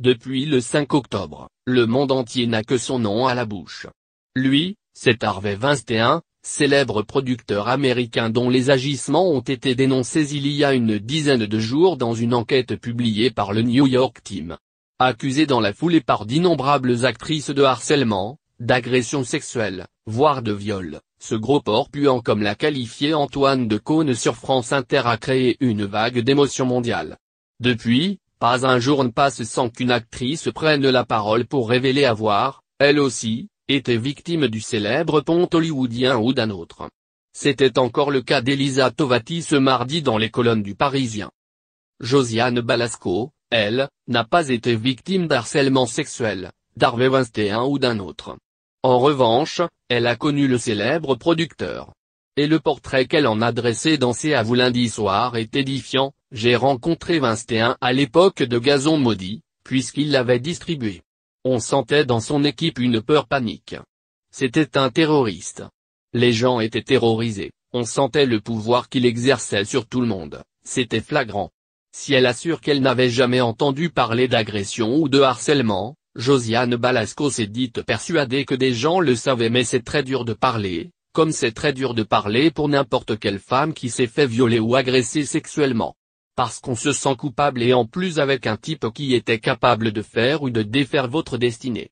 Depuis le 5 octobre, le monde entier n'a que son nom à la bouche. Lui, c'est Harvey Weinstein, célèbre producteur américain dont les agissements ont été dénoncés il y a une dizaine de jours dans une enquête publiée par le New York Times. Accusé dans la foulée par d'innombrables actrices de harcèlement, d'agression sexuelle, voire de viol, ce gros porc puant comme l'a qualifié Antoine de Caunes sur France Inter a créé une vague d'émotion mondiale. Depuis, pas un jour ne passe sans qu'une actrice prenne la parole pour révéler avoir, elle aussi, été victime du célèbre pont hollywoodien ou d'un autre. C'était encore le cas d'Elisa Tovati ce mardi dans les colonnes du Parisien. Josiane Balasco, elle, n'a pas été victime d'harcèlement sexuel, d'Harvey Weinstein ou d'un autre. En revanche, elle a connu le célèbre producteur, et le portrait qu'elle en a dressé danser à vous lundi soir est édifiant, j'ai rencontré Vinstein à l'époque de Gazon Maudit, puisqu'il l'avait distribué. On sentait dans son équipe une peur panique. C'était un terroriste. Les gens étaient terrorisés, on sentait le pouvoir qu'il exerçait sur tout le monde, c'était flagrant. Si elle assure qu'elle n'avait jamais entendu parler d'agression ou de harcèlement, Josiane Balasco s'est dite persuadée que des gens le savaient mais c'est très dur de parler, comme c'est très dur de parler pour n'importe quelle femme qui s'est fait violer ou agresser sexuellement. Parce qu'on se sent coupable et en plus avec un type qui était capable de faire ou de défaire votre destinée.